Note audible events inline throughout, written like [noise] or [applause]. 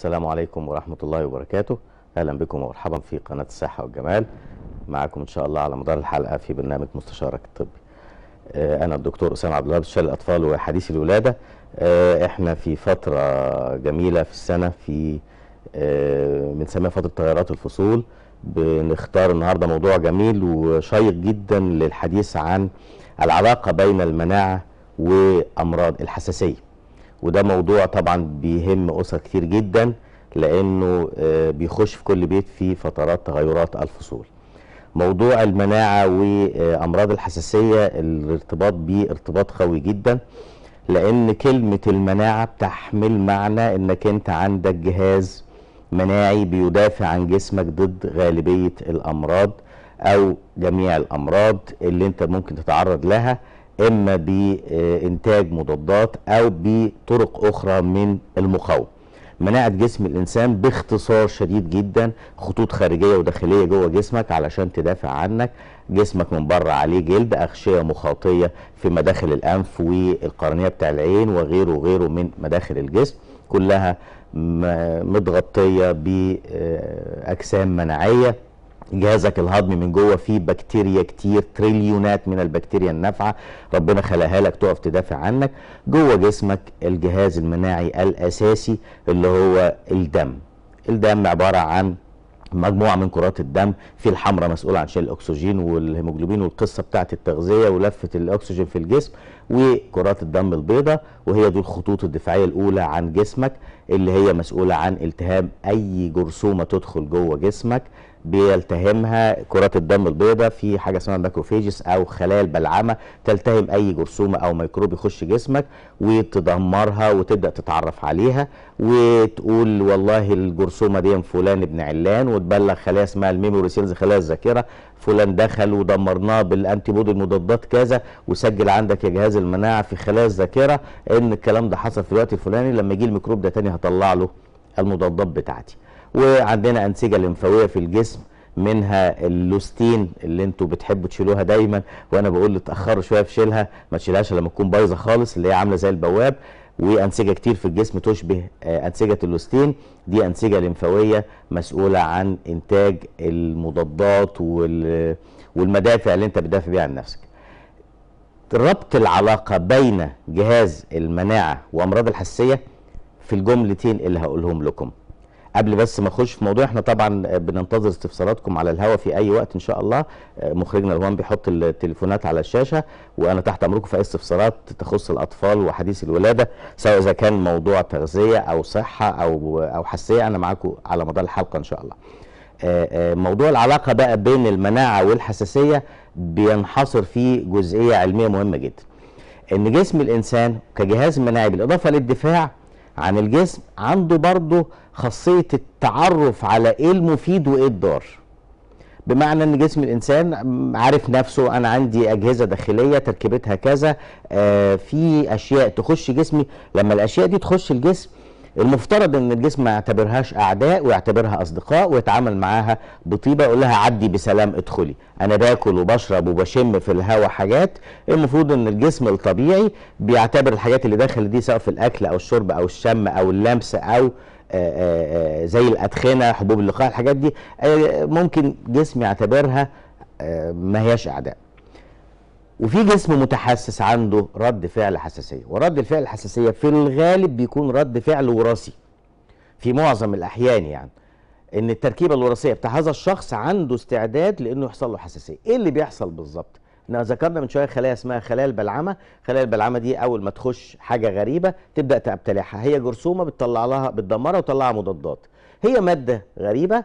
السلام عليكم ورحمة الله وبركاته أهلا بكم ومرحبا في قناة الصحة والجمال معاكم إن شاء الله على مدار الحلقة في برنامج مستشارك الطبي آه، أنا الدكتور أسامة عبد الله بشار الأطفال وحديث الولادة آه، إحنا في فترة جميلة في السنة في آه، بنسميها فترة تغيرات الفصول بنختار النهاردة موضوع جميل وشيق جدا للحديث عن العلاقة بين المناعة وأمراض الحساسية وده موضوع طبعا بيهم اسر كتير جدا لانه آه، بيخش في كل بيت في فترات تغيرات الفصول موضوع المناعه وامراض آه، الحساسيه الارتباط بيه ارتباط قوي جدا لان كلمه المناعه بتحمل معنى انك انت عندك جهاز مناعي بيدافع عن جسمك ضد غالبيه الامراض او جميع الامراض اللي انت ممكن تتعرض لها اما بانتاج مضادات او بطرق اخرى من المقاومه مناعه جسم الانسان باختصار شديد جدا خطوط خارجيه وداخليه جوه جسمك علشان تدافع عنك جسمك من بره عليه جلد اغشيه مخاطيه في مداخل الانف والقرنيه بتاع العين وغيره وغيره من مداخل الجسم كلها متغطيه باجسام مناعيه جهازك الهضمي من جوه فيه بكتيريا كتير تريليونات من البكتيريا النافعه ربنا خلقها لك تقف تدافع عنك جوه جسمك الجهاز المناعي الاساسي اللي هو الدم الدم عباره عن مجموعه من كرات الدم في الحمراء مسؤوله عن شيل الاكسجين والهيموجلوبين والقصه بتاعه التغذيه ولفه الاكسجين في الجسم وكرات الدم البيضاء وهي دي الخطوط الدفاعيه الاولى عن جسمك اللي هي مسؤوله عن التهاب اي جرثومه تدخل جوه جسمك بيلتهمها كرات الدم البيضاء في حاجه اسمها ماكروفيجس او خلايا البلعمه تلتهم اي جرثومه او ميكروب يخش جسمك وتدمرها وتبدا تتعرف عليها وتقول والله الجرثومه دي فلان ابن علان وتبلغ خلايا اسمها الميموري سيلز خلايا الذاكره فلان دخل ودمرناه بالانتي بودي المضادات كذا وسجل عندك يا جهاز المناعه في خلايا الذاكره ان الكلام ده حصل في الوقت الفلاني لما يجي الميكروب ده تاني هطلع له المضادات بتاعتي وعندنا انسجه لمفاويه في الجسم منها اللوستين اللي انتوا بتحبوا تشيلوها دايما وانا بقول تاخروا شويه في شيلها ما تشيلهاش لما تكون بايظه خالص اللي هي عامله زي البواب وانسجه كتير في الجسم تشبه آه، انسجه اللوستين دي انسجه لمفاويه مسؤوله عن انتاج المضادات والمدافع اللي انت بتدافع بيها عن نفسك ربط العلاقه بين جهاز المناعه وامراض الحساسيه في الجملتين اللي هقولهم لكم قبل بس ما اخش في موضوع احنا طبعا بننتظر استفساراتكم على الهواء في اي وقت ان شاء الله آه، مخرجنا الوان بيحط التليفونات على الشاشه وانا تحت امركم في اي استفسارات تخص الاطفال وحديث الولاده سواء اذا كان موضوع تغذيه او صحه او او حساسيه انا معاكم على مدار الحلقه ان شاء الله. آه، آه، موضوع العلاقه بقى بين المناعه والحساسيه بينحصر في جزئيه علميه مهمه جدا. ان جسم الانسان كجهاز مناعي بالاضافه للدفاع عن الجسم عنده برضه خاصيه التعرف على ايه المفيد وايه الضار بمعنى ان جسم الانسان عارف نفسه انا عندي اجهزه داخليه تركيبتها كذا آه في اشياء تخش جسمي لما الاشياء دي تخش الجسم المفترض ان الجسم ما يعتبرهاش اعداء ويعتبرها اصدقاء ويتعامل معاها بطيبه يقول لها عدي بسلام ادخلي انا باكل وبشرب وبشم في الهواء حاجات المفروض ان الجسم الطبيعي بيعتبر الحاجات اللي داخل دي سواء في الاكل او الشرب او الشم او اللمس او آه، آه، آه، زي الادخنه حبوب اللقاح الحاجات دي ممكن جسم يعتبرها ما هياش اعداء وفي جسم متحسس عنده رد فعل حساسيه ورد الفعل الحساسيه في الغالب بيكون رد فعل وراثي في معظم الاحيان يعني ان التركيبه الوراثيه بتاع هذا الشخص عنده استعداد لانه يحصل له حساسيه ايه اللي بيحصل بالظبط احنا ذكرنا من شويه خلايا اسمها خلايا البلعمه خلايا البلعمه دي اول ما تخش حاجه غريبه تبدا تبتلعها هي جرثومه بتطلع لها بتدمرها وتطلعها مضادات هي ماده غريبه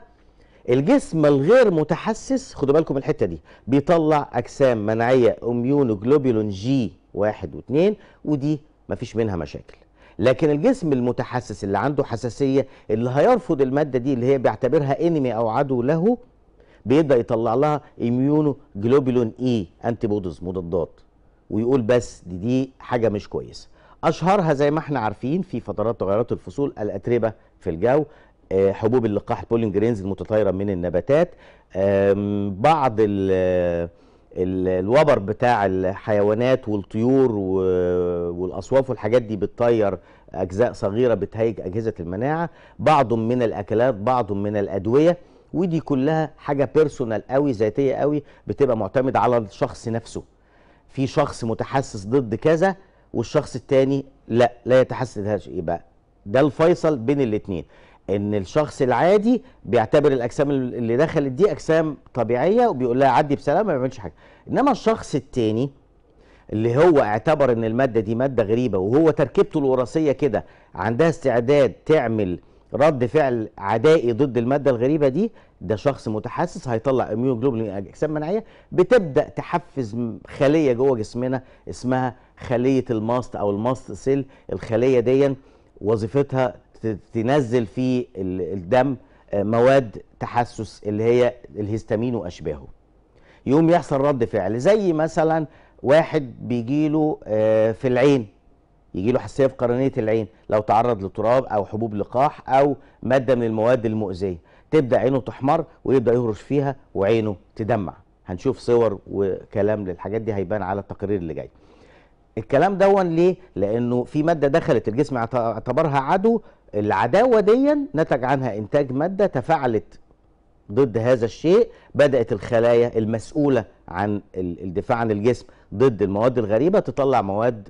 الجسم الغير متحسس خدوا بالكم الحته دي بيطلع اجسام مناعيه اميونوجلوبولين جي واحد واثنين ودي مفيش منها مشاكل لكن الجسم المتحسس اللي عنده حساسيه اللي هيرفض الماده دي اللي هي بيعتبرها انمي او عدو له بيبدا يطلع لها اميونو جلوبولين اي انتي بودز مضادات ويقول بس دي دي حاجه مش كويسه اشهرها زي ما احنا عارفين في فترات تغيرات الفصول الاتربه في الجو آه، حبوب اللقاح البولينجرينز المتطايره من النباتات بعض ال الوبر بتاع الحيوانات والطيور والاصواف والحاجات دي بتطير اجزاء صغيره بتهيج اجهزه المناعه بعض من الاكلات بعض من الادويه ودي كلها حاجه بيرسونال قوي ذاتيه قوي بتبقى معتمده على الشخص نفسه في شخص متحسس ضد كذا والشخص التاني لا لا يتحسس يبقى ده الفيصل بين الاتنين ان الشخص العادي بيعتبر الاجسام اللي دخلت دي اجسام طبيعيه وبيقول لها عدي بسلام ما بيعملش حاجه انما الشخص التاني اللي هو اعتبر ان الماده دي ماده غريبه وهو تركيبته الوراثيه كده عندها استعداد تعمل رد فعل عدائي ضد الماده الغريبه دي ده شخص متحسس هيطلع اميوجلوبولين اجسام مناعيه بتبدا تحفز خليه جوه جسمنا اسمها خليه الماست او الماست سيل الخليه دي وظيفتها تنزل في الدم آه، مواد تحسس اللي هي الهستامين واشباهه يقوم يحصل رد فعل زي مثلا واحد بيجيله آه، في العين يجي له حساسيه في قرنيه العين لو تعرض لتراب او حبوب لقاح او ماده من المواد المؤذيه تبدا عينه تحمر ويبدا يهرش فيها وعينه تدمع هنشوف صور وكلام للحاجات دي هيبان على التقرير اللي جاي الكلام دون ليه لانه في ماده دخلت الجسم اعتبرها عدو العداوه دي نتج عنها انتاج ماده تفاعلت ضد هذا الشيء بدات الخلايا المسؤوله عن الدفاع عن الجسم ضد المواد الغريبه تطلع مواد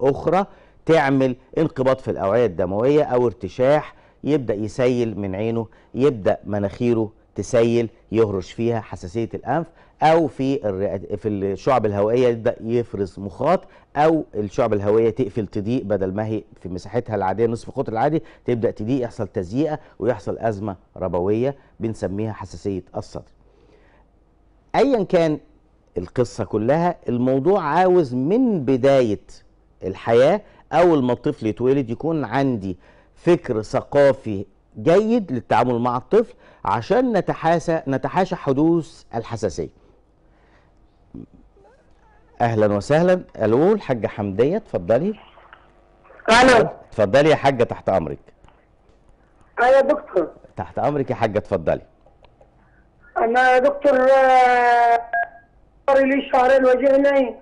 اخرى تعمل انقباض في الاوعيه الدمويه او ارتشاح يبدا يسيل من عينه يبدا مناخيره تسيل يهرش فيها حساسيه الانف او في في الشعب الهوائيه يبدا يفرز مخاط او الشعب الهوائيه تقفل تضيق بدل ما هي في مساحتها العاديه نصف قطر العادي تبدا تضيق يحصل تزييقة ويحصل ازمه ربويه بنسميها حساسيه الصدر. ايا كان القصه كلها الموضوع عاوز من بدايه الحياه اول ما الطفل يتولد يكون عندي فكر ثقافي جيد للتعامل مع الطفل عشان نتحاسى نتحاشى حدوث الحساسيه اهلا وسهلا الو الحاجه حمديه اتفضلي الو اتفضلي يا حاجه تحت امرك ايوه يا دكتور تحت امرك يا حاجه اتفضلي انا يا دكتور صار آه، لي شهرين وجعني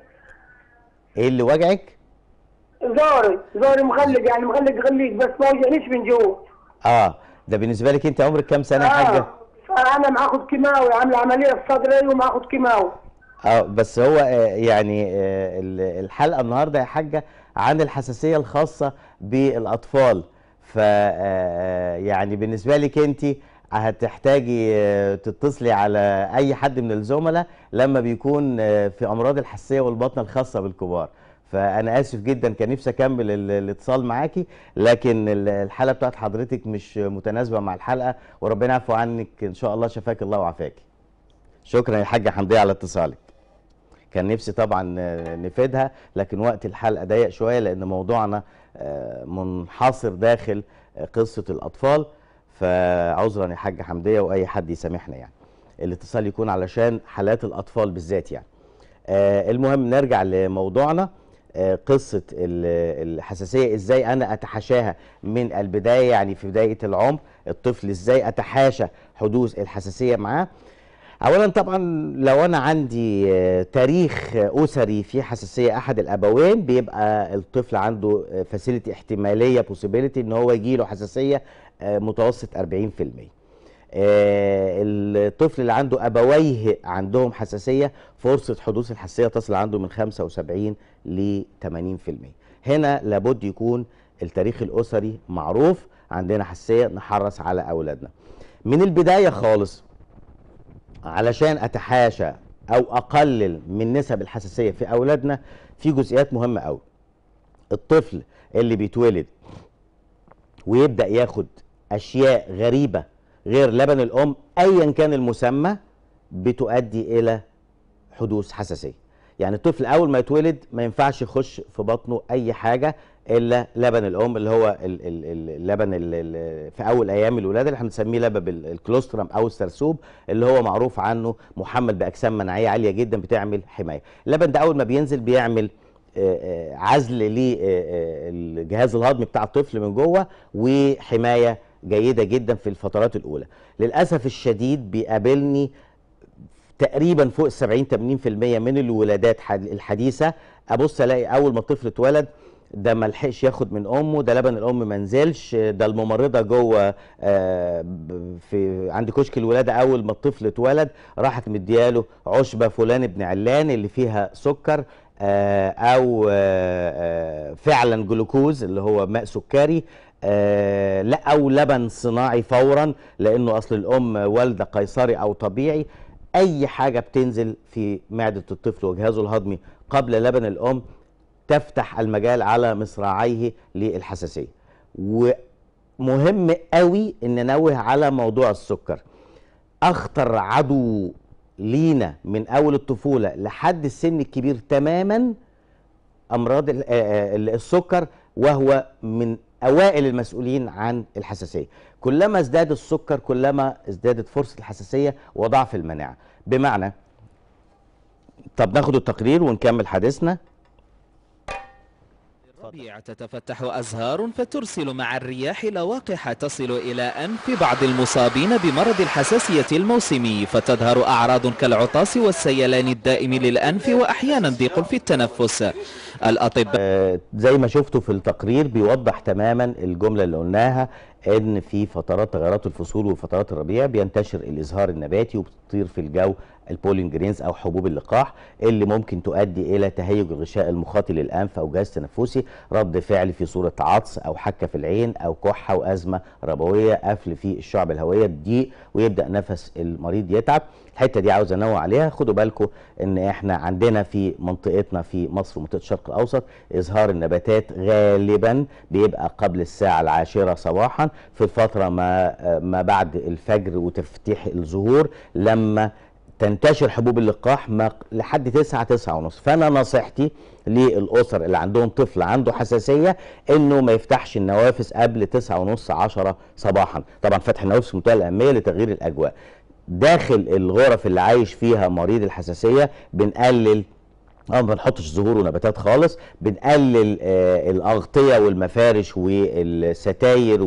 ايه اللي وجعك زوري زوري مغلق يعني مغلق غليق بس ما يجعنيش من جوا اه ده بالنسبه لك انت عمرك كام سنه يا آه. حاجه؟ انا ماخد كيماوي عامله عمليه في صدري وماخد كيماوي اه بس هو آه، يعني آه، الحلقه النهارده يا حاجه عن الحساسيه الخاصه بالاطفال ف آه، يعني بالنسبه لك انت هتحتاجي تتصلي على اي حد من الزملاء لما بيكون في امراض الحساسيه والبطنه الخاصه بالكبار فانا اسف جدا كان نفسي اكمل الاتصال معاكي لكن الحلقه بتاعت حضرتك مش متناسبه مع الحلقه وربنا يعفو عنك ان شاء الله شفاك الله وعافاكي شكرا يا حاجه حمديه على اتصالك كان نفسي طبعا نفيدها لكن وقت الحلقه ضيق شويه لان موضوعنا آه، منحصر داخل قصه الاطفال فعذرا يا حاجه حمديه واي حد يسامحنا يعني الاتصال يكون علشان حالات الاطفال بالذات يعني آه، المهم نرجع لموضوعنا آه، قصه الحساسيه ازاي انا اتحاشاها من البدايه يعني في بدايه العمر الطفل ازاي اتحاشى حدوث الحساسيه معاه اولا طبعا لو انا عندي آه، تاريخ اسري في حساسيه احد الابوين بيبقى الطفل عنده فاسيلتي آه، احتماليه بوسيبيليتي ان هو يجي له حساسيه متوسط 40% الطفل اللي عنده ابويه عندهم حساسيه فرصه حدوث الحساسيه تصل عنده من 75 ل 80% هنا لابد يكون التاريخ الاسري معروف عندنا حساسيه نحرص على اولادنا من البدايه خالص علشان اتحاشى او اقلل من نسب الحساسيه في اولادنا في جزئيات مهمه قوي الطفل اللي بيتولد ويبدا ياخد اشياء غريبه غير لبن الام ايا كان المسمى بتؤدي الى حدوث حساسيه يعني الطفل اول ما يتولد ما ينفعش يخش في بطنه اي حاجه الا لبن الام اللي هو اللبن في اول ايام الولاده اللي احنا بنسميه لبن الكلوسترام او السرسوب اللي هو معروف عنه محمل باجسام مناعيه عاليه جدا بتعمل حمايه اللبن ده اول ما بينزل بيعمل آه، آه، عزل للجهاز آه، الهضمي بتاع الطفل من جوه وحمايه جيده جدا في الفترات الاولى للاسف الشديد بيقابلني تقريبا فوق ال 70 80% من الولادات الحديثه ابص الاقي اول ما الطفل اتولد ده ما لحقش ياخد من امه ده لبن الام ما نزلش ده الممرضه جوه آه، في عند كشك الولاده اول ما الطفل اتولد راحت مدياله عشبه فلان ابن علان اللي فيها سكر آه، او آه، فعلا جلوكوز اللي هو ماء سكري لا او لبن صناعي فورا لانه اصل الام والده قيصري او طبيعي اي حاجه بتنزل في معده الطفل وجهازه الهضمي قبل لبن الام تفتح المجال على مصراعيه للحساسيه ومهم قوي ان ننوه على موضوع السكر اخطر عدو لينا من اول الطفوله لحد السن الكبير تماما امراض آه، آه، السكر وهو من اوائل المسؤولين عن الحساسيه كلما ازداد السكر كلما ازدادت فرصه الحساسيه وضعف المناعه بمعنى طب ناخد التقرير ونكمل حديثنا الطبيعة تتفتح أزهار فترسل مع الرياح لواقح تصل إلى أنف بعض المصابين بمرض الحساسية الموسمي فتظهر أعراض كالعطاس والسيلان الدائم للأنف وأحيانا ضيق في التنفس الأطباء آه، زي ما شفتوا في التقرير بيوضح تماما الجملة اللي قلناها ان في فترات تغيرات الفصول وفترات الربيع بينتشر الازهار النباتي وبتطير في الجو البولين جرينز او حبوب اللقاح اللي ممكن تؤدي الى تهيج الغشاء المخاطي للانف او جهاز تنفسي رد فعل في صوره عطس او حكه في العين او كحه وازمه ربويه قفل في الشعب الهوائيه الضيق ويبدا نفس المريض يتعب الحته دي عاوز انوه عليها خدوا بالكم ان احنا عندنا في منطقتنا في مصر ومنطقه الشرق الاوسط اظهار النباتات غالبا بيبقى قبل الساعه العاشره صباحا في الفتره ما ما بعد الفجر وتفتيح الزهور لما تنتشر حبوب اللقاح ما لحد 9 9 ونص فانا نصيحتي للاسر اللي عندهم طفل عنده حساسيه انه ما يفتحش النوافذ قبل 9 ونص 10 صباحا طبعا فتح النوافذ في منتهى الاهميه لتغيير الاجواء داخل الغرف اللي عايش فيها مريض الحساسيه بنقلل اه ما بنحطش زهور ونباتات خالص بنقلل آه الاغطيه والمفارش والستاير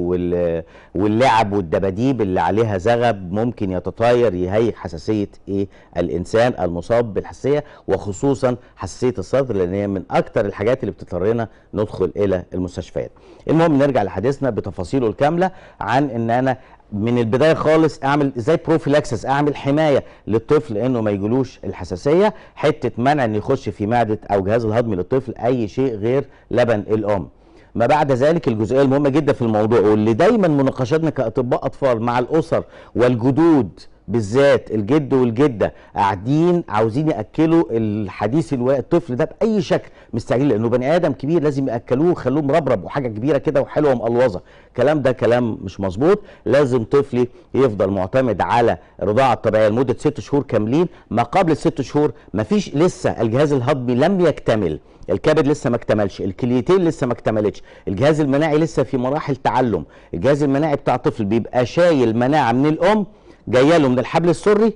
واللعب والدباديب اللي عليها زغب ممكن يتطاير يهيج حساسيه ايه الانسان المصاب بالحساسيه وخصوصا حساسيه الصدر لان هي من اكتر الحاجات اللي بتضطرنا ندخل الى المستشفيات. المهم نرجع لحديثنا بتفاصيله الكامله عن ان انا من البدايه خالص اعمل ازاي بروفيلاكسس اعمل حمايه للطفل انه ما يجيلوش الحساسيه حته منع ان يخش في معده او جهاز الهضم للطفل اي شيء غير لبن الام ما بعد ذلك الجزئيه المهمه جدا في الموضوع واللي دايما مناقشاتنا كاطباء اطفال مع الاسر والجدود بالذات الجد والجده قاعدين عاوزين ياكلوا الحديث الواقع الطفل ده باي شكل مستعجلين لانه بني ادم كبير لازم ياكلوه ويخلوه مربرب وحاجه كبيره كده وحلوه مقلوظه الكلام ده كلام مش مظبوط لازم طفلي يفضل معتمد على الرضاعه الطبيعيه لمده ست شهور كاملين ما قبل الست شهور مفيش لسه الجهاز الهضمي لم يكتمل الكبد لسه ما اكتملش الكليتين لسه ما اكتملتش الجهاز المناعي لسه في مراحل تعلم الجهاز المناعي بتاع طفل بيبقى شايل مناعه من الام جايه له من الحبل السري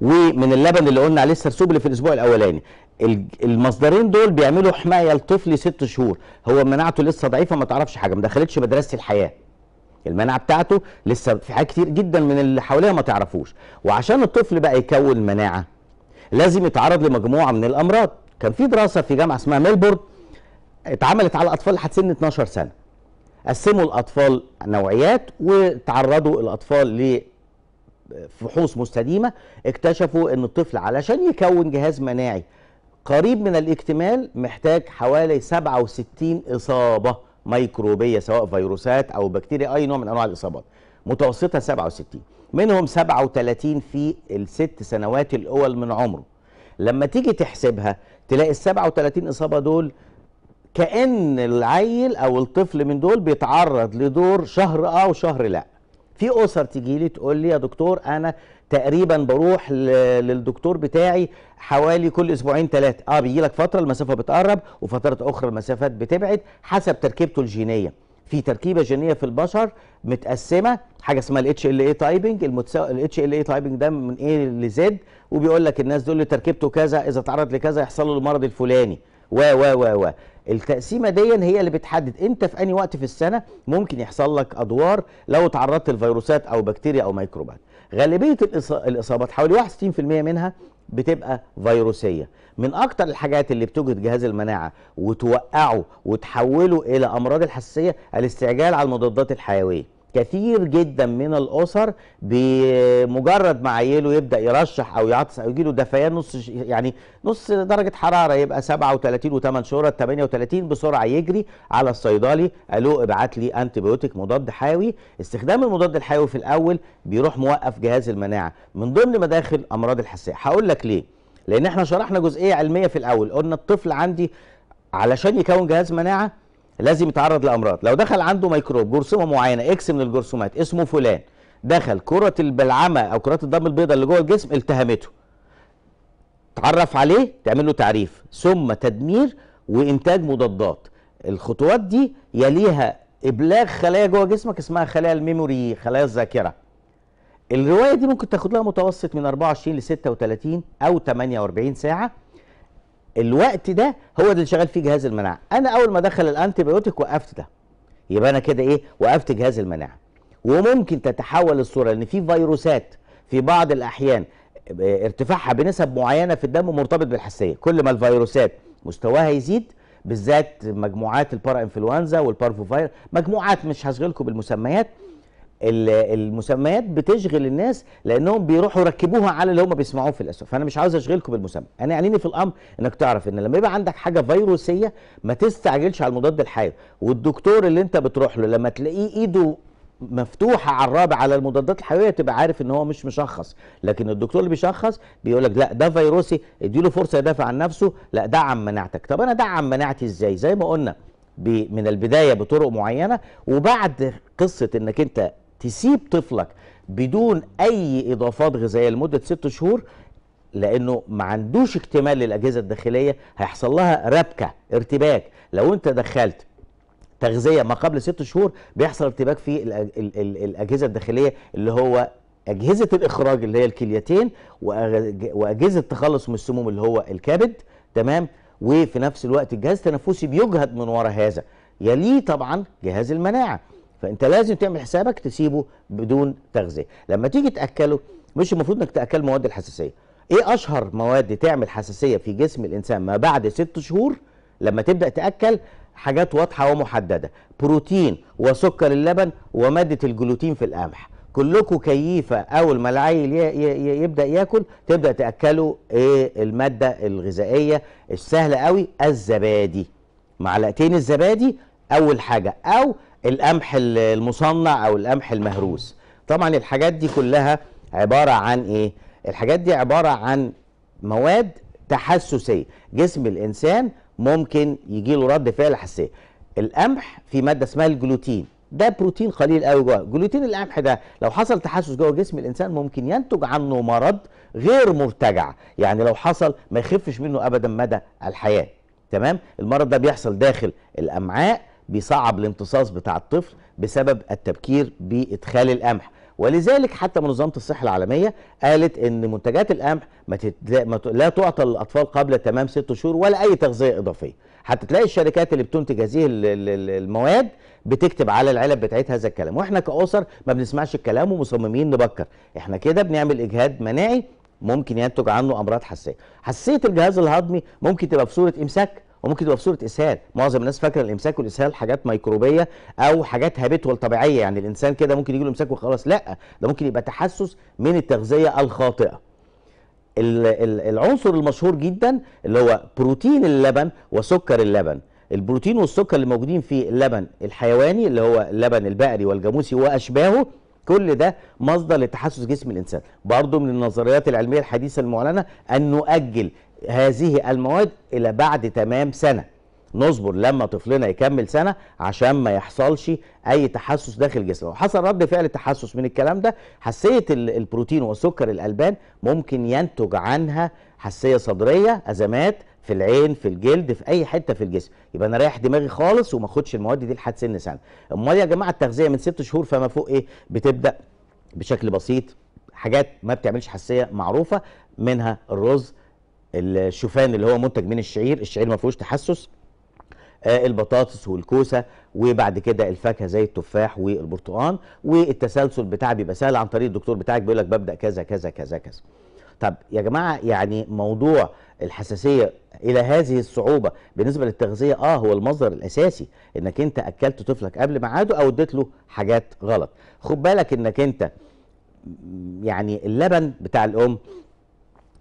ومن اللبن اللي قلنا عليه السرسوب اللي في الاسبوع الاولاني المصدرين دول بيعملوا حمايه لطفل ست شهور هو مناعته لسه ضعيفه ما تعرفش حاجه ما دخلتش مدرسه الحياه المناعه بتاعته لسه في حاجات كتير جدا من اللي حواليها ما تعرفوش وعشان الطفل بقى يكون مناعه لازم يتعرض لمجموعه من الامراض كان في دراسه في جامعه اسمها ميلبورد اتعملت على اطفال لحد سن 12 سنه قسموا الاطفال نوعيات وتعرضوا الاطفال ل فحوص مستديمه اكتشفوا ان الطفل علشان يكون جهاز مناعي قريب من الاكتمال محتاج حوالي 67 اصابه ميكروبيه سواء فيروسات او بكتيريا اي نوع من انواع الاصابات متوسطها 67 منهم 37 في الست سنوات الاول من عمره لما تيجي تحسبها تلاقي ال 37 اصابه دول كان العيل او الطفل من دول بيتعرض لدور شهر اه وشهر لا في اسر تيجي لي تقول لي يا دكتور انا تقريبا بروح للدكتور بتاعي حوالي كل اسبوعين ثلاثه اه بيجي لك فتره المسافه بتقرب وفترات اخرى المسافات بتبعد حسب تركيبته الجينيه في تركيبه جينيه في البشر متقسمه حاجه اسمها الاتش ال اي تايبنج الاتش ال اي تايبنج ده من ايه لزد وبيقول لك الناس دول تركيبته كذا اذا تعرض لكذا يحصل له المرض الفلاني و و و و التقسيمه دي هي اللي بتحدد انت في انهي وقت في السنه ممكن يحصل لك ادوار لو تعرضت لفيروسات او بكتيريا او ميكروبات غالبيه الاصابات حوالي 61% منها بتبقى فيروسيه من اكتر الحاجات اللي بتوجد جهاز المناعه وتوقعه وتحوله الى امراض الحساسيه الاستعجال على المضادات الحيويه كثير جدا من الاسر بمجرد ما عيله يبدا يرشح او يعطس او يجيله دفيان نص يعني نص درجه حراره يبقى 37 و8 شهور 38 بسرعه يجري على الصيدلي الو ابعت لي انتيبيوتيك مضاد حيوي استخدام المضاد الحيوي في الاول بيروح موقف جهاز المناعه من ضمن مداخل امراض الحساسيه هقول لك ليه لان احنا شرحنا جزئيه علميه في الاول قلنا الطفل عندي علشان يكون جهاز مناعه لازم يتعرض لامراض لو دخل عنده ميكروب جرثومه معينه اكس من الجرثومات اسمه فلان دخل كره البلعمه او كرات الدم البيضاء اللي جوه الجسم التهمته تعرف عليه تعمل له تعريف ثم تدمير وانتاج مضادات الخطوات دي يليها ابلاغ خلايا جوه جسمك اسمها خلايا الميموري خلايا الذاكره الروايه دي ممكن تاخد لها متوسط من 24 ل 36 او 48 ساعه الوقت ده هو ده اللي شغال فيه جهاز المناعه انا اول ما ادخل الانتي بايوتيك وقفت ده يبقى انا كده ايه وقفت جهاز المناعه وممكن تتحول الصوره لان في فيروسات في بعض الاحيان آه، ارتفاعها بنسب معينه في الدم مرتبط بالحساسيه كل ما الفيروسات مستواها يزيد بالذات مجموعات البارا انفلونزا والبارفوفاير مجموعات مش هشغلكم بالمسميات المسميات بتشغل الناس لانهم بيروحوا يركبوها على اللي هم بيسمعوه في الاسف فانا مش عاوز اشغلكم بالمسمى انا يعنيني في الامر انك تعرف ان لما يبقى عندك حاجه فيروسيه ما تستعجلش على المضاد الحيوي والدكتور اللي انت بتروح له لما تلاقيه ايده مفتوحه على الرابع على المضادات الحيويه تبقى عارف ان هو مش مشخص لكن الدكتور اللي بيشخص بيقول لك لا ده فيروسي اديله فرصه يدافع عن نفسه لا دعم مناعتك طب انا دعم مناعتي ازاي زي ما قلنا من البدايه بطرق معينه وبعد قصه انك انت تسيب طفلك بدون اي اضافات غذائيه لمده ست شهور لانه ما عندوش اكتمال للاجهزه الداخليه هيحصل لها ربكه ارتباك لو انت دخلت تغذيه ما قبل ست شهور بيحصل ارتباك في الاجهزه الداخليه اللي هو اجهزه الاخراج اللي هي الكليتين واجهزه التخلص من السموم اللي هو الكبد تمام وفي نفس الوقت الجهاز التنفسي بيجهد من وراء هذا يليه طبعا جهاز المناعه فانت لازم تعمل حسابك تسيبه بدون تغذيه لما تيجي تاكله مش المفروض انك تاكل مواد الحساسيه ايه اشهر مواد تعمل حساسيه في جسم الانسان ما بعد ست شهور لما تبدا تاكل حاجات واضحه ومحدده بروتين وسكر اللبن وماده الجلوتين في القمح كلكم كيفه اول ما العيل يبدا ياكل تبدا تاكله ايه الماده الغذائيه السهله قوي الزبادي معلقتين الزبادي اول حاجه او القمح المصنع او القمح المهروس طبعا الحاجات دي كلها عباره عن ايه الحاجات دي عباره عن مواد تحسسيه جسم الانسان ممكن يجي له رد فعل حساسيه القمح في ماده اسمها الجلوتين ده بروتين قليل قوي جوه جلوتين القمح ده لو حصل تحسس جوه جسم الانسان ممكن ينتج عنه مرض غير مرتجع يعني لو حصل ما يخفش منه ابدا مدى الحياه تمام المرض ده بيحصل داخل الامعاء بيصعب الامتصاص بتاع الطفل بسبب التبكير بادخال القمح ولذلك حتى منظمه الصحه العالميه قالت ان منتجات القمح ما تت... لا تعطى للاطفال قبل تمام ست شهور ولا اي تغذيه اضافيه حتى تلاقي الشركات اللي بتنتج هذه المواد بتكتب على العلب بتاعتها هذا الكلام واحنا كاسر ما بنسمعش الكلام ومصممين نبكر احنا كده بنعمل اجهاد مناعي ممكن ينتج عنه امراض حساسيه حساسيه الجهاز الهضمي ممكن تبقى في صوره امساك وممكن تبقى في صوره اسهال معظم الناس فاكره الامساك والاسهال حاجات ميكروبيه او حاجات هابت طبيعيه يعني الانسان كده ممكن يجي له امساك وخلاص لا ده ممكن يبقى تحسس من التغذيه الخاطئه العنصر المشهور جدا اللي هو بروتين اللبن وسكر اللبن البروتين والسكر اللي موجودين في اللبن الحيواني اللي هو اللبن البقري والجاموسي واشباهه كل ده مصدر لتحسس جسم الانسان برضه من النظريات العلميه الحديثه المعلنه ان نؤجل هذه المواد الى بعد تمام سنه نصبر لما طفلنا يكمل سنه عشان ما يحصلش اي تحسس داخل جسمه لو حصل رد فعل تحسس من الكلام ده حساسيه البروتين وسكر الالبان ممكن ينتج عنها حساسيه صدريه ازمات في العين في الجلد في اي حته في الجسم يبقى انا رايح دماغي خالص وما اخدش المواد دي لحد سن سنه امال يا جماعه التغذيه من ست شهور فما فوق ايه بتبدا بشكل بسيط حاجات ما بتعملش حساسيه معروفه منها الرز الشوفان اللي هو منتج من الشعير الشعير ما فيهوش تحسس آه، البطاطس والكوسه وبعد كده الفاكهه زي التفاح والبرتقال والتسلسل بتاع بيبقى سهل عن طريق الدكتور بتاعك بيقول لك ببدا كذا كذا كذا كذا طب يا جماعه يعني موضوع الحساسيه الى هذه الصعوبه بالنسبه للتغذيه اه هو المصدر الاساسي انك انت اكلت طفلك قبل ميعاده او اديت له حاجات غلط خد بالك انك انت يعني اللبن بتاع الام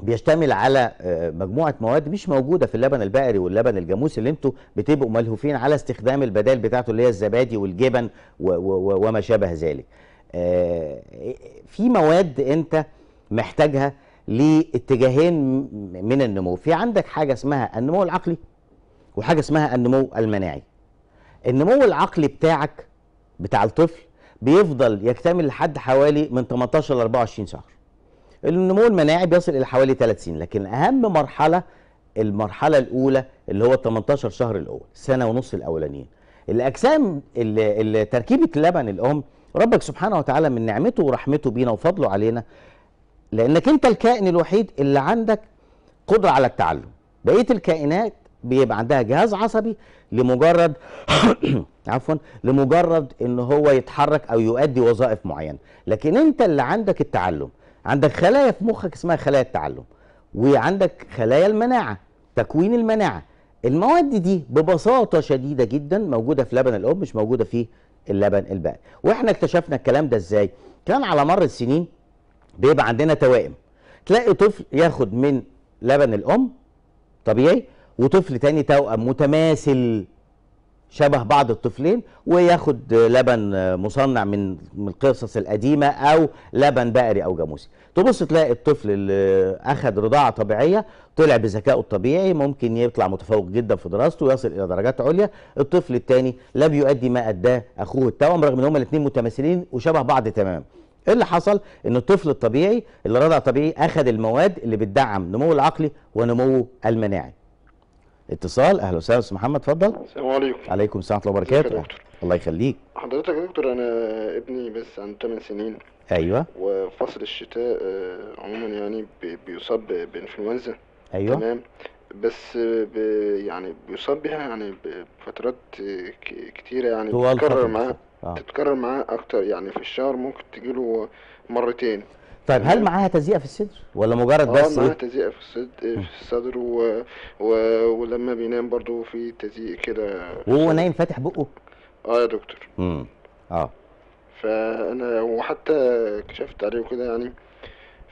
بيشتمل على آه، مجموعه مواد مش موجوده في اللبن البقري واللبن الجاموسي اللي انتوا بتبقوا ملهوفين على استخدام البدائل بتاعته اللي هي الزبادي والجبن وما شابه ذلك. آه، في مواد انت محتاجها لاتجاهين من النمو، في عندك حاجه اسمها النمو العقلي وحاجه اسمها النمو المناعي. النمو العقلي بتاعك بتاع الطفل بيفضل يكتمل لحد حوالي من 18 ل 24 شهر. النمو المناعي بيصل الى حوالي سنين لكن اهم مرحله المرحله الاولى اللي هو 18 شهر الاول سنه ونص الاولانيين الاجسام اللي تركيبه لبن الام ربك سبحانه وتعالى من نعمته ورحمته بينا وفضله علينا لانك انت الكائن الوحيد اللي عندك قدره على التعلم بقيه الكائنات بيبقى عندها جهاز عصبي لمجرد [coughs] عفوا لمجرد ان هو يتحرك او يؤدي وظائف معينه لكن انت اللي عندك التعلم عندك خلايا في مخك اسمها خلايا التعلم وعندك خلايا المناعه تكوين المناعه المواد دي ببساطه شديده جدا موجوده في لبن الام مش موجوده في اللبن الباقي واحنا اكتشفنا الكلام ده ازاي كان على مر السنين بيبقى عندنا توائم تلاقي طفل ياخد من لبن الام طبيعي وطفل تاني توأم متماثل شبه بعض الطفلين وياخد لبن مصنع من القصص القديمه او لبن بقري او جاموسي تبص تلاقي الطفل اللي اخذ رضاعه طبيعيه طلع بذكائه الطبيعي ممكن يطلع متفوق جدا في دراسته ويصل الى درجات عليا الطفل الثاني لا بيؤدي ما اداه اخوه التوام رغم ان هما الاثنين متماثلين وشبه بعض تماما ايه اللي حصل ان الطفل الطبيعي اللي رضع طبيعي اخذ المواد اللي بتدعم نموه العقلي ونموه المناعي اتصال اهلا وسهلا استاذ محمد اتفضل السلام عليكم عليكم السلام ورحمه الله وبركاته الله يخليك حضرتك يا دكتور انا ابني بس عنده 8 سنين ايوه وفصل الشتاء آه، عموما يعني بيصاب بانفلونزا ايوه تمام بس آه، يعني بيصاب بها يعني بفترات آه، كتيره يعني بتتكرر معاه آه. تتكرر معاه اكتر يعني في الشهر ممكن تجيله مرتين طيب هل معاها تزيئه في الصدر ولا مجرد آه، بس اه معاها تزيئه في الصدر في الصدر و... و... ولما بينام برضه في تزيئ كده وهو نايم فاتح بقه اه يا دكتور امم اه فانا وحتى كشفت عليه وكده يعني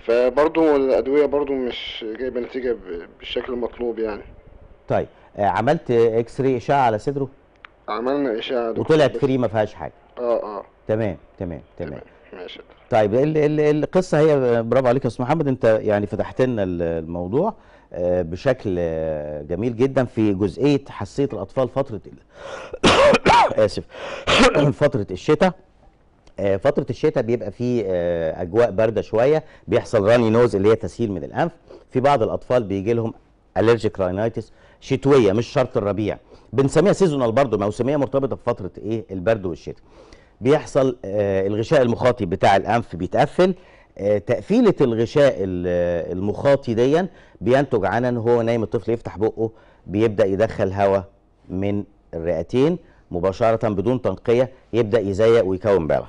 فبرضه الادويه برضه مش جايبه نتيجه بالشكل المطلوب يعني طيب آه، عملت اكس راي اشعه على صدره عملنا اشعه وطلعت فري ما فيهاش حاجه اه اه تمام تمام تمام, تمام. ماشي طيب ال ال القصه هي برافو عليك يا استاذ محمد انت يعني فتحت لنا الموضوع آه، بشكل جميل جدا في جزئيه حساسيه الاطفال فتره [coughs] اسف [coughs] فتره الشتاء آه، فترة الشتاء بيبقى في آه، أجواء باردة شوية بيحصل راني نوز اللي هي تسهيل من الأنف في بعض الأطفال بيجي لهم ألرجيك راينايتس شتوية مش شرط الربيع بنسميها سيزونال برضه موسمية مرتبطة بفترة إيه البرد والشتاء بيحصل آه، الغشاء المخاطي بتاع الانف بيتقفل آه، تقفيله الغشاء المخاطي ديا بينتج عن ان هو نايم الطفل يفتح بقه بيبدا يدخل هواء من الرئتين مباشره بدون تنقيه يبدا يزيق ويكون بلع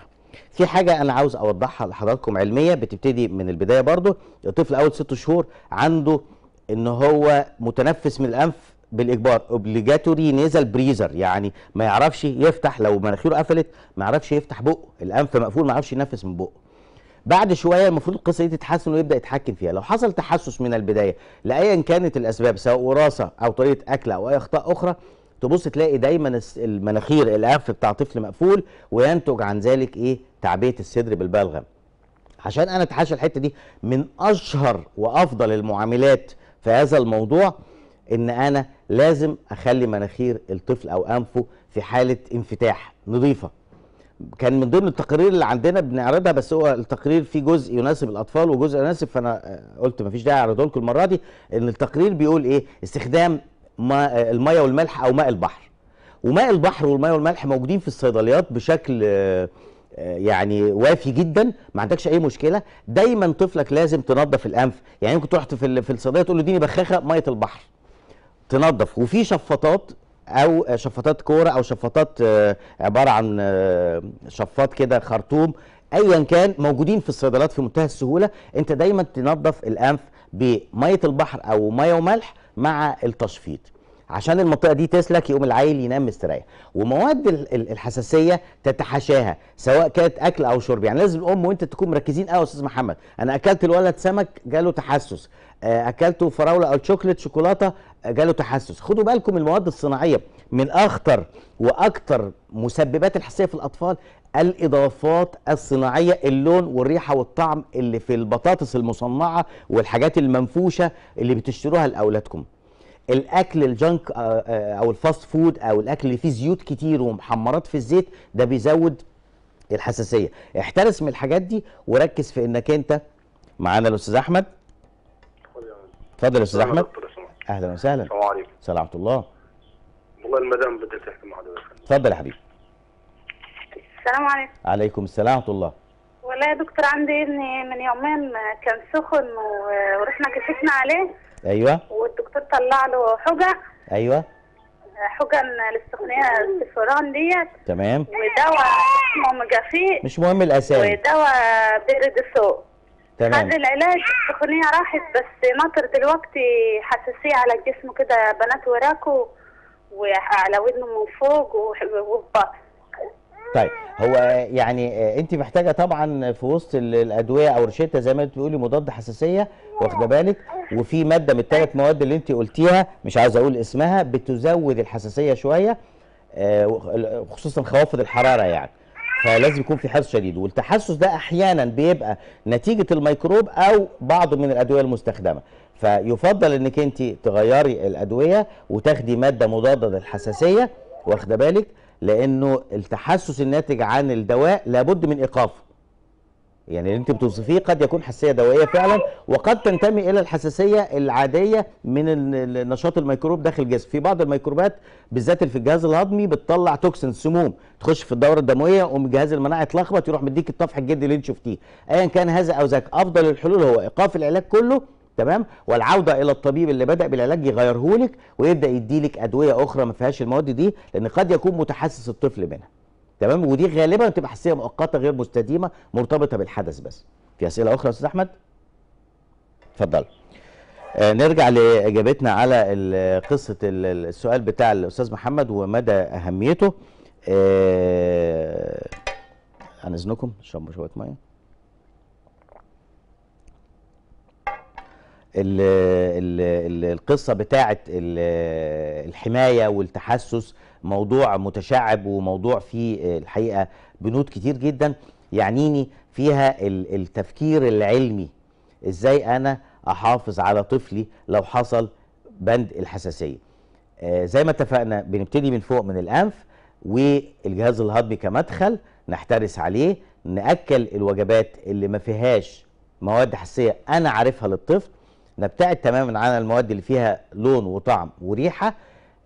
في حاجة أنا عاوز أوضحها لحضراتكم علمية بتبتدي من البداية برضو الطفل أول ست شهور عنده إن هو متنفس من الأنف بالاجبار اوبليجاتوري نيزل بريزر يعني ما يعرفش يفتح لو مناخيره قفلت ما يعرفش يفتح بقه الانف مقفول ما يعرفش ينفس من بقه بعد شويه المفروض القصه دي تتحسن ويبدا يتحكم فيها لو حصل تحسس من البدايه لايا كانت الاسباب سواء وراثه او طريقه اكل او اي اخطاء اخرى تبص تلاقي دايما المناخير الانف بتاع طفل مقفول وينتج عن ذلك ايه تعبئه الصدر بالبلغم عشان انا اتحاشى الحته دي من اشهر وافضل المعاملات في هذا الموضوع ان انا لازم اخلي مناخير الطفل او انفه في حاله انفتاح نظيفه كان من ضمن التقارير اللي عندنا بنعرضها بس هو التقرير فيه جزء يناسب الاطفال وجزء يناسب فانا قلت مفيش داعي اعرضه لكم المره دي ان التقرير بيقول ايه استخدام الميه والملح او ماء البحر وماء البحر والماء والملح موجودين في الصيدليات بشكل يعني وافي جدا ما عندكش اي مشكله دايما طفلك لازم تنظف الانف يعني ممكن تروح في الصيدليه تقول له اديني بخاخه ميه البحر تنظف وفي شفاطات او شفاطات كوره او شفاطات آه، عباره عن آه، شفاط كده خرطوم ايا كان موجودين في الصيدلات في منتهى السهوله انت دايما تنظف الانف بميه البحر او ميه وملح مع التشفيط عشان المنطقه دي تسلك يقوم العيل ينام مستريح ومواد الحساسيه تتحاشاها سواء كانت اكل او شرب يعني لازم الام وانت تكون مركزين قوي يا استاذ محمد انا اكلت الولد سمك جاله تحسس آه، اكلتوا فراوله او شوكليت شوكولاته آه، جاله تحسس خدوا بالكم المواد الصناعيه من اخطر واكثر مسببات الحساسيه في الاطفال الاضافات الصناعيه اللون والريحه والطعم اللي في البطاطس المصنعه والحاجات المنفوشه اللي بتشتروها لاولادكم الاكل الجنك آه، او الفاست فود او الاكل اللي فيه زيوت كتير ومحمرات في الزيت ده بيزود الحساسيه احترس من الحاجات دي وركز في انك انت معانا الاستاذ احمد اتفضل يا استاذ احمد اهلا وسهلا السلام عليكم ورحمه الله والله المدام بدها تحكي مع حضرتك اتفضل يا حبيبي السلام عليكم عليكم السلام ورحمه الله والله يا دكتور عندي ابني من يومين كان سخن ورحنا كشفنا عليه ايوه والدكتور طلع له حجة ايوه حجن الاستقنيه السفران ديت تمام ودواء اسمه مجافيق مش مهم الاسامي ودواء بيرد السوق تمام هذا العلاج السخونية راحت بس ناطر دلوقتي حساسية على الجسم كده بنات وراكو وعلى ودنه من فوق وبطن طيب هو يعني انت محتاجه طبعا في وسط الادويه او روشته زي ما انت بتقولي مضاد حساسيه واخده بالك وفي ماده من الثلاث مواد اللي انت قلتيها مش عايز اقول اسمها بتزود الحساسيه شويه آه، خصوصا خوافض الحراره يعني فلازم يكون في حرص شديد والتحسس ده احيانا بيبقى نتيجه الميكروب او بعض من الادويه المستخدمه فيفضل انك انت تغيري الادويه وتاخدي ماده مضاده للحساسيه واخده بالك لانه التحسس الناتج عن الدواء لابد من ايقافه يعني اللي انت بتوصفيه قد يكون حساسيه دوائيه فعلا وقد تنتمي الى الحساسيه العاديه من نشاط الميكروب داخل الجسم في بعض الميكروبات بالذات في الجهاز الهضمي بتطلع توكسين سموم تخش في الدوره الدمويه وقوم جهاز المناعه يتلخبط يروح مديك الطفح الجدي اللي انت شفتيه ايا كان هذا او ذاك افضل الحلول هو ايقاف العلاج كله تمام والعوده الى الطبيب اللي بدا بالعلاج يغيره لك ويبدا يديلك ادويه اخرى ما فيهاش المواد دي لان قد يكون متحسس الطفل منها تمام ودي غالبا بتبقى حساسيه مؤقته غير مستديمه مرتبطه بالحدث بس في اسئله اخرى يا استاذ احمد اتفضل آه نرجع لاجابتنا على قصه السؤال بتاع الاستاذ محمد ومدى اهميته آه عن اذنكم اشرب شويه ميه ال ال القصه بتاعه الحمايه والتحسس موضوع متشعب وموضوع فيه آه، الحقيقه بنود كتير جدا يعنيني فيها التفكير العلمي ازاي انا احافظ على طفلي لو حصل بند الحساسيه آه، زي ما اتفقنا بنبتدي من فوق من الانف والجهاز الهضمي كمدخل نحترس عليه ناكل الوجبات اللي ما فيهاش مواد حساسيه انا عارفها للطفل نبتعد تماما عن المواد اللي فيها لون وطعم وريحه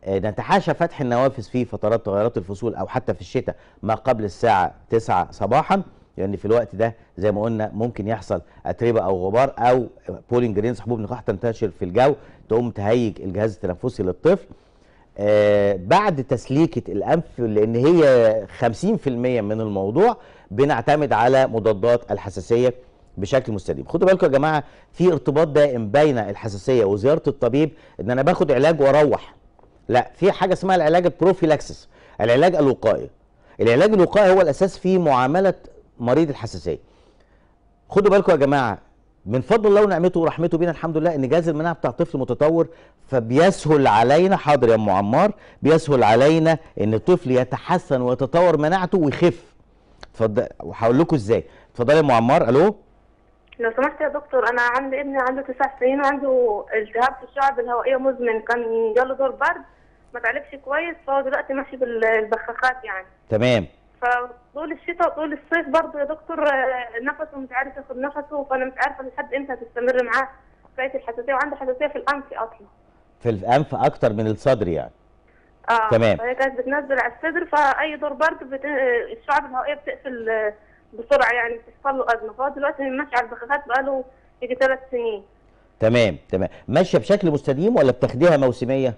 آه، نتحاشى فتح النوافذ في فترات تغيرات الفصول او حتى في الشتاء ما قبل الساعه 9 صباحا لان يعني في الوقت ده زي ما قلنا ممكن يحصل اتربه او غبار او بولين جرينز حبوب نقاح تنتشر في الجو تقوم تهيج الجهاز التنفسي للطفل آه بعد تسليكه الانف لان هي 50% من الموضوع بنعتمد على مضادات الحساسيه بشكل مستديم خدوا بالكم يا جماعه في ارتباط دائم بين الحساسيه وزياره الطبيب ان انا باخد علاج واروح لا في حاجه اسمها العلاج البروفيلاكسس العلاج الوقائي العلاج الوقائي هو الاساس في معامله مريض الحساسيه خدوا بالكم يا جماعه من فضل الله ونعمته ورحمته بينا الحمد لله ان جهاز المناعه بتاع الطفل متطور فبيسهل علينا حاضر يا ام عمار بيسهل علينا ان الطفل يتحسن ويتطور مناعته ويخف اتفضل وهقول لكم ازاي اتفضل يا ام عمار الو لو سمحت يا دكتور انا عندي ابني عنده تسع سنين وعنده التهاب في الشعب الهوائيه مزمن كان جاله دور برد ما تعالجش كويس فهو دلوقتي ماشي بالبخاخات يعني تمام فطول الشتاء وطول الصيف برضه يا دكتور نفسه مش عارف ياخد نفسه فانا مش عارفه لحد امتى هتستمر معاه حكايه الحساسيه وعنده حساسيه في الانف اصلا في الانف اكتر من الصدر يعني اه تمام فهي كانت بتنزل على الصدر فاي دور برد بت... الشعب الهوائيه بتقفل بسرعه يعني بتحصل له ازمه فهو دلوقتي ماشي على البخاخات بقاله يجي ثلاث سنين تمام تمام ماشيه بشكل مستديم ولا بتاخديها موسميه؟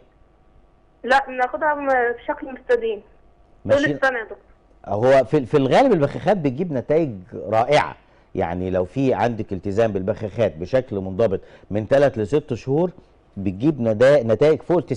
لا بناخدها بشكل مستديم طول السنه يا دكتور هو في في الغالب البخاخات بتجيب نتائج رائعه يعني لو في عندك التزام بالبخاخات بشكل منضبط من 3 ل 6 شهور بتجيب نتائج فوق 90%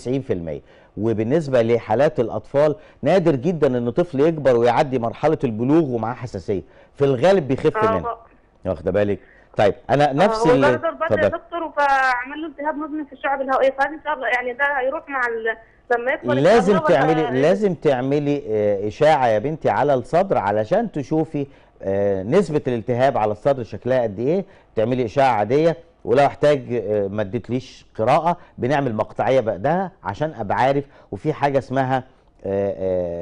وبالنسبه لحالات الاطفال نادر جدا ان طفل يكبر ويعدي مرحله البلوغ ومعاه حساسيه في الغالب بيخف آه منها واخده بالك طيب انا آه، نفس آه اللي اتفضل يا دكتور فعمل له التهاب مزمن في الشعب الهوائيه فان شاء الله يعني ده هيروح مع ال... لما يكبر لازم تعملي ف... لازم تعملي اشاعه يا بنتي على الصدر علشان تشوفي آه، نسبه الالتهاب على الصدر شكلها قد ايه تعملي اشاعه عاديه ولو احتاج آه، ما اديتليش قراءه بنعمل مقطعيه بعدها عشان ابقى عارف وفي حاجه اسمها آه،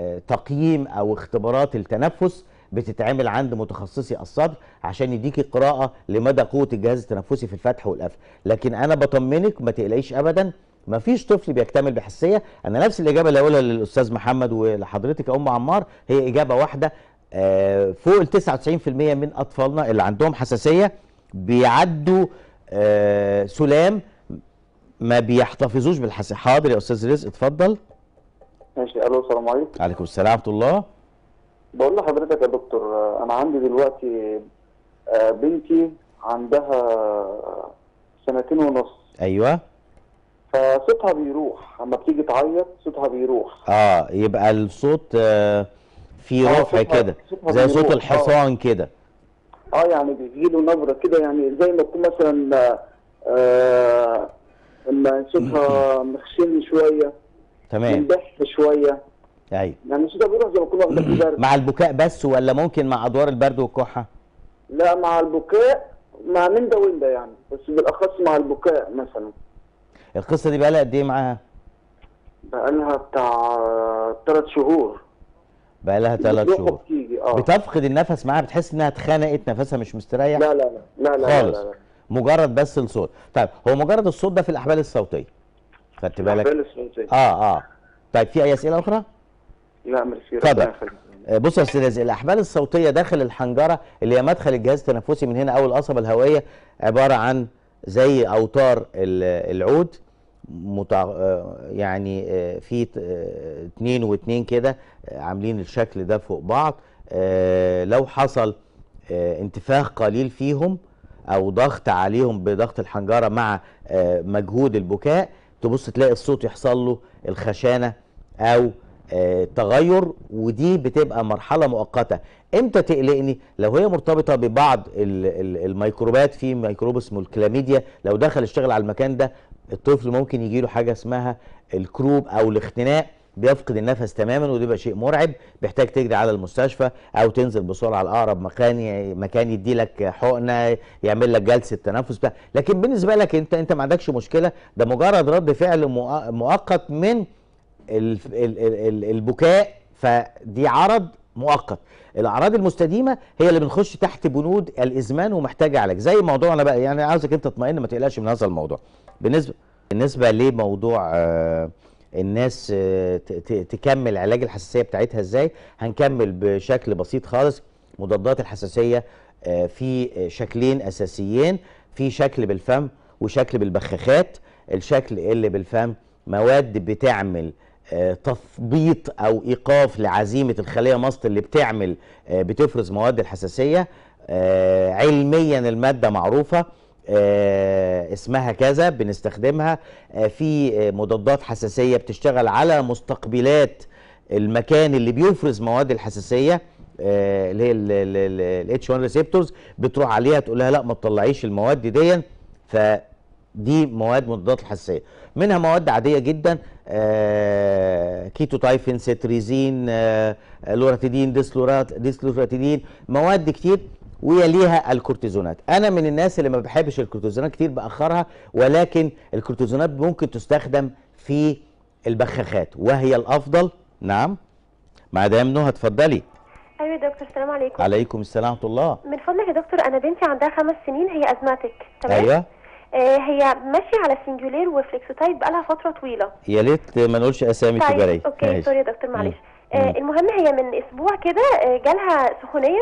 آه، تقييم او اختبارات التنفس بتتعمل عند متخصصي الصدر عشان يديكي قراءه لمدى قوه الجهاز التنفسي في الفتح والقفل لكن انا بطمنك ما تقلقيش ابدا ما فيش طفل بيكتمل بحساسيه انا نفس الاجابه اللي هقولها للاستاذ محمد ولحضرتك يا ام عمار هي اجابه واحده فوق ال 99% من اطفالنا اللي عندهم حساسيه بيعدوا آه، سلام ما بيحتفظوش بالحس حاضر يا استاذ رزق اتفضل ماشي الو السلام عليكم وعليكم السلام ورحمه الله بقول لحضرتك يا دكتور انا عندي دلوقتي آه، بنتي عندها سنتين ونص ايوه فصوتها بيروح اما بتيجي تعيط صوتها بيروح اه يبقى الصوت آه، في رفع كده زي صوت الحصان كده اه يعني بيجي له نبره كده يعني زي ما تكون مثلا آه لما آه، صوتها مخشن شويه تمام منبح شويه ايوه يعني صوتها بيروح زي ما تكون واخده برد مع البكاء بس ولا ممكن مع ادوار البرد والكحه؟ لا مع البكاء مع من ده وين ده يعني بس بالاخص مع البكاء مثلا القصه دي بقى لها قد ايه معاها؟ بقى لها بتاع ثلاث شهور بقى لها ثلاث شهور اه بتفقد النفس معاها بتحس انها اتخنقت نفسها مش مستريح لا لا لا لا لا خالص لا لا لا. مجرد بس الصوت طيب هو مجرد الصوت ده في الاحبال الصوتيه خدت بالك الاحبال الصوتيه اه اه طيب في اي اسئله اخرى لا ميرسي اتفضل آه، بص يا استاذ الاحبال الصوتيه داخل الحنجره اللي هي مدخل الجهاز التنفسي من هنا او القصبه الهوائيه عباره عن زي اوتار العود متع... آه، يعني آه، في آه، اتنين واتنين كده عاملين الشكل ده فوق بعض لو حصل انتفاخ قليل فيهم او ضغط عليهم بضغط الحنجره مع مجهود البكاء تبص تلاقي الصوت يحصل له الخشانه او تغير ودي بتبقى مرحله مؤقته امتى تقلقني لو هي مرتبطه ببعض الميكروبات في ميكروب اسمه الكلاميديا لو دخل اشتغل على المكان ده الطفل ممكن يجي له حاجه اسمها الكروب او الاختناق بيفقد النفس تماما وده شيء مرعب بيحتاج تجري على المستشفى او تنزل بسرعه على اقرب مكان مكان يدي لك حقنه يعمل لك جلسه تنفس بقى. لكن بالنسبه لك انت انت ما عندكش مشكله ده مجرد رد فعل مؤقت من البكاء فدي عرض مؤقت الاعراض المستديمه هي اللي بنخش تحت بنود الازمان ومحتاجه علاج زي موضوعنا بقى يعني عاوزك انت تطمئن ما تقلقش من هذا الموضوع بالنسبه بالنسبه لموضوع آه، الناس آه، تكمل علاج الحساسيه بتاعتها ازاي هنكمل بشكل بسيط خالص مضادات الحساسيه آه، في شكلين اساسيين في شكل بالفم وشكل بالبخاخات الشكل اللي بالفم مواد بتعمل تثبيط او ايقاف لعزيمه الخليه ماست اللي بتعمل بتفرز مواد الحساسيه علميا الماده معروفه آه، اسمها كذا بنستخدمها آه، في آه، مضادات حساسيه بتشتغل على مستقبلات المكان اللي بيفرز مواد الحساسيه اللي هي الاتش 1 ريسبتورز بتروح عليها تقول لها لا ما تطلعيش المواد دي فدي مواد مضادات الحساسيه منها مواد عاديه جدا آه كيتو تايفين سيتريزين آه لوراتيدين ديسلورات ديسلوراتيدين مواد كتير ويليها الكورتيزونات انا من الناس اللي ما بحبش الكورتيزونات كتير باخرها ولكن الكورتيزونات ممكن تستخدم في البخاخات وهي الافضل نعم مدام نهى اتفضلي ايوه يا دكتور السلام عليكم عليكم السلام ورحمه الله من فضلك يا دكتور انا بنتي عندها خمس سنين هي ازماتك تمام ايوه آه هي ماشيه على سنجولير وفليكسوتايب بقالها فتره طويله يا ليت ما نقولش اسامي طيب تجاريه اوكي سوري يا دكتور معلش آه، المهم هي من اسبوع كده آه، جالها سخونيه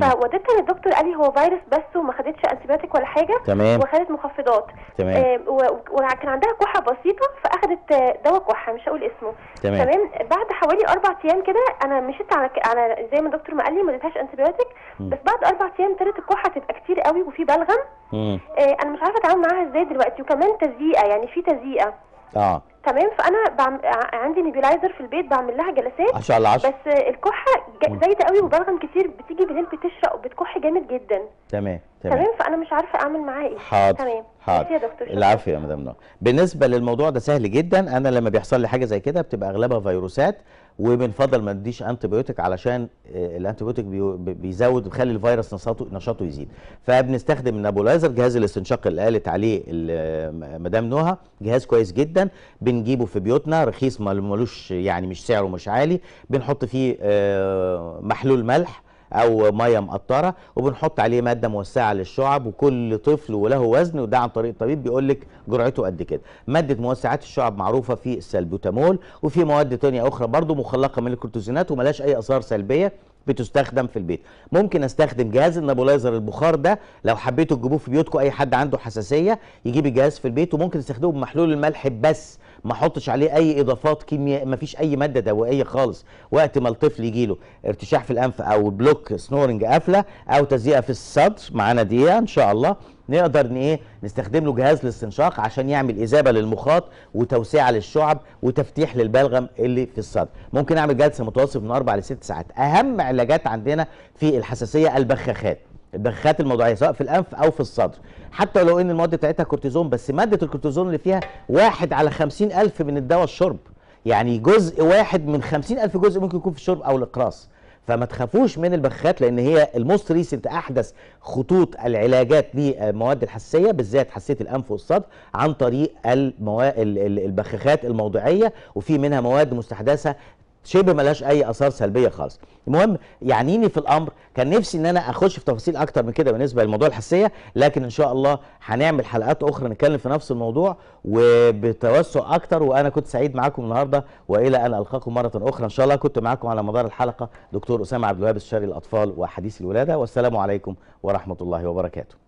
فودتها للدكتور قال لي هو فيروس بس وما خدتش انتيبيوتيك ولا حاجه تمام وخدت مخفضات تمام آه وكان عندها كحه بسيطه فاخدت آه، دواء كحه مش هقول اسمه تمام, تمام بعد حوالي اربع ايام كده انا مشيت على ك... على زي ما الدكتور ما قال لي ما اديتهاش انتيبيوتيك بس بعد اربع ايام ابتدت الكحه تبقى كتير قوي وفي بلغم آه انا مش عارفه اتعامل معاها ازاي دلوقتي وكمان تزييقه يعني في تزييقه اه تمام فانا بعم... عندي نيبيلايزر في البيت بعمل لها جلسات شاء الله 10 بس الكحه زايده قوي وبلغم كتير بتيجي بالليل بتشرق وبتكح جامد جدا تمام تمام تمام فانا مش عارفه اعمل معاها ايه حاضر تمام حاضر يا دكتور العافيه يا مدام نور بالنسبه للموضوع ده سهل جدا انا لما بيحصل لي حاجه زي كده بتبقى اغلبها فيروسات ومن فضل ما تديش انتبيوتيك علشان آه، بيوتيك بيزود بيخلي الفيروس نشاطه نشاطه يزيد فبنستخدم النابولايزر جهاز الاستنشاق اللي قالت عليه آه، مدام نهى جهاز كويس جدا بنجيبه في بيوتنا رخيص ملوش يعني مش سعره مش عالي بنحط فيه آه، محلول ملح او ميه مقطره وبنحط عليه ماده موسعه للشعب وكل طفل وله وزن وده عن طريق الطبيب بيقول لك جرعته قد كده ماده موسعات الشعب معروفه في السلبوتامول وفي مواد تانية اخرى برضو مخلقه من الكورتيزونات وملهاش اي اثار سلبيه بتستخدم في البيت ممكن استخدم جهاز النابولايزر البخار ده لو حبيتوا تجيبوه في بيوتكم اي حد عنده حساسيه يجيب الجهاز في البيت وممكن تستخدمه بمحلول الملح بس ما احطش عليه اي اضافات كيمياء ما فيش اي ماده دوائيه خالص وقت ما الطفل يجي له ارتشاح في الانف او بلوك سنورنج قفله او تزييقه في الصدر معانا دقيقه ان شاء الله نقدر ايه نستخدم له جهاز الاستنشاق عشان يعمل اذابه للمخاط وتوسعه للشعب وتفتيح للبلغم اللي في الصدر ممكن اعمل جلسه متوسط من 4 ل 6 ساعات اهم علاجات عندنا في الحساسيه البخاخات البخاخات الموضوعيه سواء في الانف او في الصدر حتى لو ان المواد بتاعتها كورتيزون بس ماده الكورتيزون اللي فيها واحد على خمسين الف من الدواء الشرب يعني جزء واحد من خمسين الف جزء ممكن يكون في الشرب او الاقراص فما تخافوش من البخاخات لان هي الموست ريسنت احدث خطوط العلاجات للمواد الحساسيه بالذات حساسيه الانف والصدر عن طريق الموا... البخاخات الموضعيه وفي منها مواد مستحدثه شبه ملهاش اي اثار سلبيه خالص المهم يعنيني في الامر كان نفسي ان انا اخش في تفاصيل اكتر من كده بالنسبه لموضوع الحساسيه لكن ان شاء الله هنعمل حلقات اخرى نتكلم في نفس الموضوع وبتوسع اكتر وانا كنت سعيد معاكم النهارده والى ان القاكم مره اخرى ان شاء الله كنت معاكم على مدار الحلقه دكتور اسامه عبد الوهاب الشري الاطفال وحديث الولاده والسلام عليكم ورحمه الله وبركاته